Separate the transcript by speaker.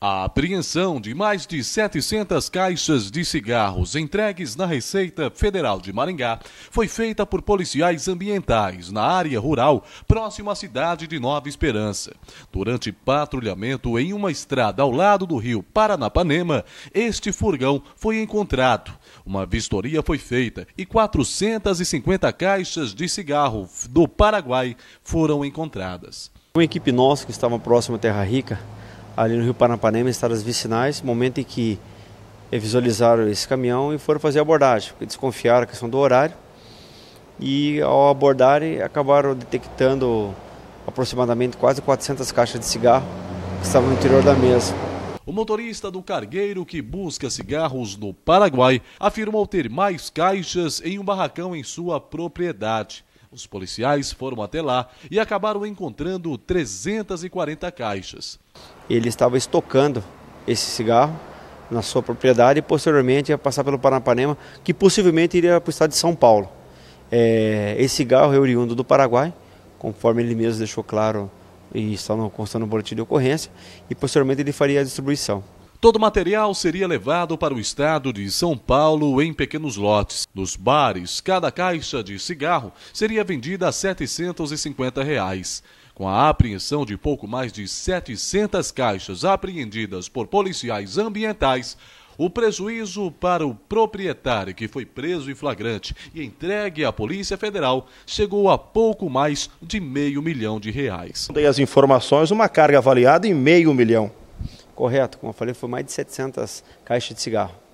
Speaker 1: A apreensão de mais de 700 caixas de cigarros entregues na Receita Federal de Maringá foi feita por policiais ambientais na área rural próxima à cidade de Nova Esperança. Durante patrulhamento em uma estrada ao lado do rio Paranapanema, este furgão foi encontrado. Uma vistoria foi feita e 450 caixas de cigarro do Paraguai foram encontradas. Uma equipe nossa que estava próxima à Terra Rica ali no Rio
Speaker 2: Paranapanema, estradas vicinais, momento em que visualizaram esse caminhão e foram fazer a abordagem, porque desconfiaram a questão do horário e ao abordarem acabaram detectando aproximadamente quase 400 caixas de cigarro que estavam no interior da mesa.
Speaker 1: O motorista do cargueiro que busca cigarros no Paraguai afirmou ter mais caixas em um barracão em sua propriedade. Os policiais foram até lá e acabaram encontrando 340 caixas. Ele estava estocando
Speaker 2: esse cigarro na sua propriedade e posteriormente ia passar pelo Paranapanema, que possivelmente iria para o estado de São Paulo. É, esse cigarro é oriundo do Paraguai, conforme ele mesmo deixou claro e está constando no boletim de ocorrência, e posteriormente ele faria
Speaker 1: a distribuição. Todo o material seria levado para o estado de São Paulo em pequenos lotes. Nos bares, cada caixa de cigarro seria vendida a R$ 750. Reais. Com a apreensão de pouco mais de 700 caixas apreendidas por policiais ambientais, o prejuízo para o proprietário, que foi preso em flagrante e entregue à Polícia Federal, chegou a pouco mais de meio milhão de reais.
Speaker 2: Dei as informações, uma carga avaliada em meio milhão correto, como eu falei, foi mais de 700 caixas de cigarro.